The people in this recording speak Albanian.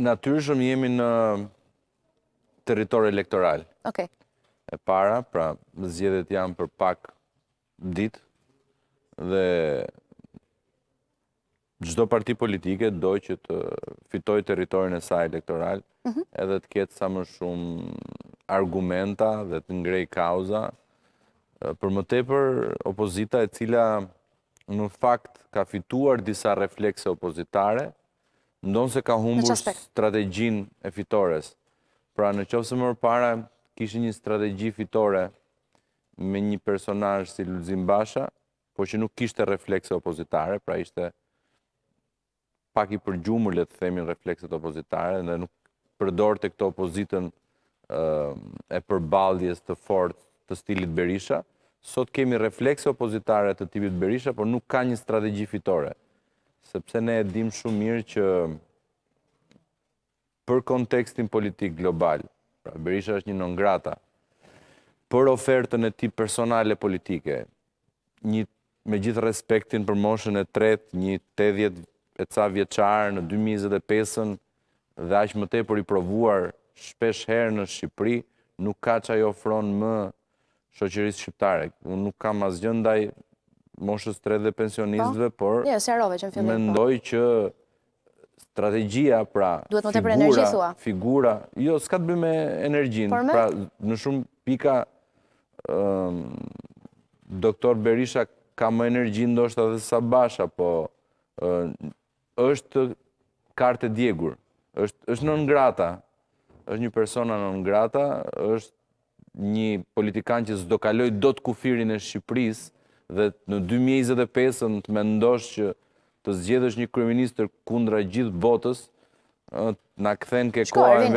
Natyrshëm jemi në teritor elektoral. Okej. E para, pra, zgjedhjet janë për pak ditë dhe çdo parti politike do që të fitojë territorin e saj elektoral, mhm. edhe të ketë sa më shumë argumenta dhe të ngrej kauza për më tepër opozita e cila në fakt ka fituar disa reflekse opozitare ndonë se ka humbur strategjin e fitores. Pra në qovë se mërë para, kishë një strategji fitore me një personaj si Lëzim Basha, po që nuk kishte reflekse opozitare, pra ishte pak i përgjumër le të themin reflekset opozitare, dhe nuk përdor të këto opozitën e përbaldjes të fort të stilit Berisha, sot kemi reflekse opozitare të tipit Berisha, por nuk ka një strategji fitore sepse ne e dim shumë mirë që për kontekstin politik global, pra Berisha është një nëngrata, për ofertën e ti personale politike, një, me gjithë respektin për moshën e tret, një 80 e ca vjeqarë në 2025-ën, dhe aqë më te për i provuar shpesh herë në Shqipëri, nuk ka që ajo ofron më shoqërisë shqiptare. Unë nuk kam gjëndaj moshës të redhe pensionistëve, po. por jo, po. mendoj që strategia, pra, figura, jo, s'ka të bëjmë energjin, pra, në shumë pika, doktor Berisha ka më energjinë do shta dhe sa basha, po, është kartë e djegur, është në ngrata, është një persona në ngrata, është një politikan që zdo kaloj do të kufirin e Shqipërisë, dhe në 2025 të me ndosh që të zgjedhësh një kryeministër kundra gjithë botës, në këthen ke koha e verë.